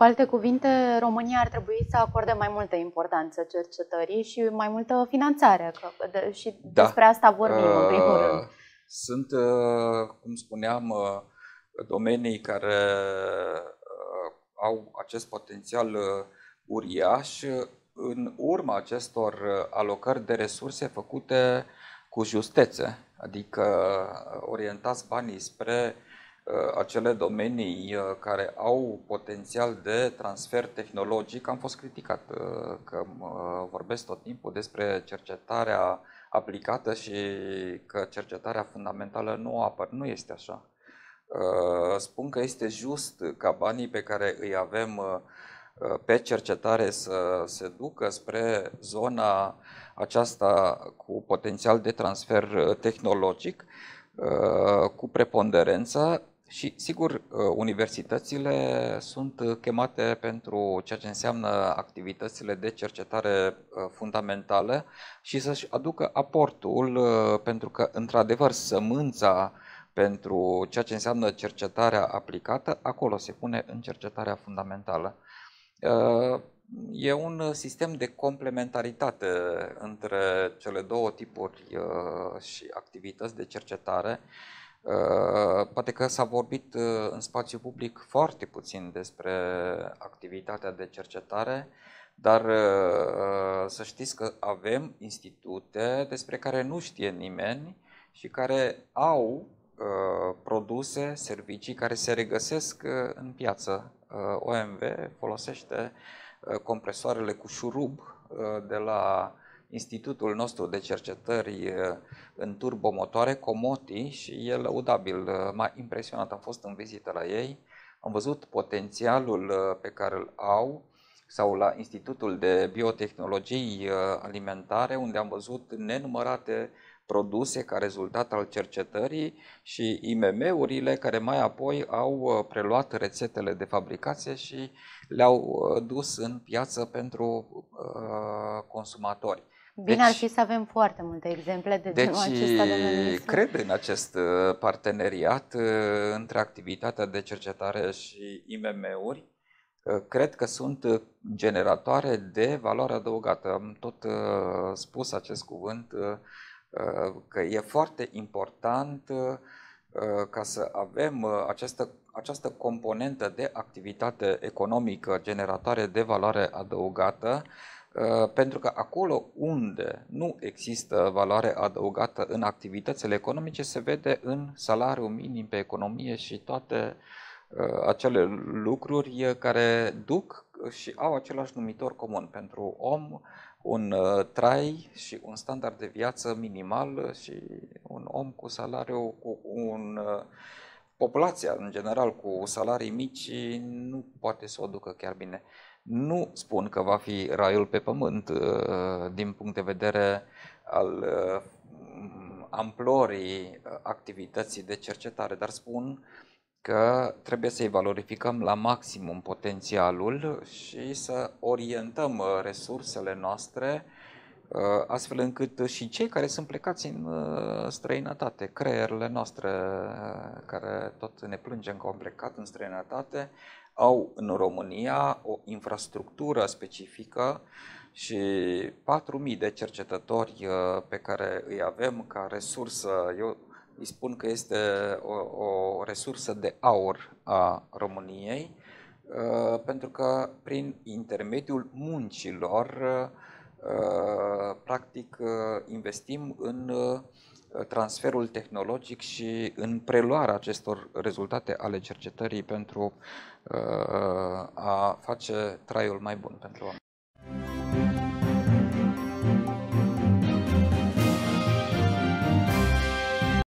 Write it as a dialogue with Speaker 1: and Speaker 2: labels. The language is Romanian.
Speaker 1: Cu alte cuvinte, România ar trebui să acorde mai multă importanță cercetării și mai multă finanțare. Că de, și da. despre asta vorbim, uh, în primul uh, rând. Sunt, uh, cum spuneam, uh, domenii care uh, au acest potențial uh, uriaș în urma acestor uh, alocări de resurse făcute cu justețe, adică uh, orientați banii spre uh, Uh, acele domenii uh, care au potențial de transfer tehnologic, am fost criticat uh, că vorbesc tot timpul despre cercetarea aplicată și că cercetarea fundamentală nu apar. Nu este așa. Spun că este just ca banii pe care îi avem pe cercetare să se ducă spre zona aceasta cu potențial de transfer tehnologic, cu preponderență, și, sigur, uh, universitățile sunt uh, chemate pentru ceea ce înseamnă activitățile de cercetare uh, fundamentale și să-și aducă aportul, pentru că, într-adevăr, sămânța pentru ceea ce înseamnă cercetarea aplicată, acolo se pune în cercetarea fundamentală. E un sistem de complementaritate între cele două tipuri și activități de cercetare. Uh, poate că s-a vorbit uh, în spațiu public foarte puțin despre activitatea de cercetare, dar uh, să știți că avem institute despre care nu știe nimeni și care au produse, servicii care se regăsesc în piață. OMV folosește compresoarele cu șurub de la institutul nostru de cercetări eh, în turbomotoare, Comoti, și e lăudabil. Eh, m-a impresionat, am fost în vizită la ei, am văzut potențialul eh, pe care îl au sau la Institutul de Biotehnologii Alimentare, unde am văzut nenumărate produse ca rezultat al cercetării și IMM-urile care mai apoi au preluat rețetele de fabricație și le-au dus în piață pentru uh, consumatori. Bine deci, ar fi să avem foarte multe exemple de deci, genul acesta de Deci cred în acest uh, parteneriat uh, între activitatea de cercetare și IMM-uri. Uh, cred că sunt generatoare de valoare adăugată. Am tot spus acest cuvânt că e foarte important ca să avem această, această componentă de activitate economică generatoare de valoare adăugată Uh, pentru că acolo unde nu există valoare adăugată în activitățile economice se vede în salariul minim pe economie și toate uh, acele lucruri uh, care duc și au același numitor comun pentru om, un trai și un standard de viață minimal și un om cu salariu, cu un populația în general cu salarii mici nu poate să o ducă chiar bine. Nu spun că va fi raiul pe pământ uh, din punct de vedere al uh, amplorii activității de cercetare, dar spun că trebuie să-i valorificăm la maximum potențialul și să orientăm uh, resursele noastre Uh, astfel încât și cei care sunt plecați în uh, străinătate, creierile noastre uh, care tot ne plângem că au plecat în străinătate, au în România o infrastructură specifică și 4.000 de cercetători pe care îi avem ca resursă, eu îi spun că este o, o resursă de aur a României, pentru că prin intermediul muncilor Uh, practic uh, investim în uh, transferul tehnologic și în preluarea acestor rezultate ale cercetării pentru a face traiul mai bun pentru oameni.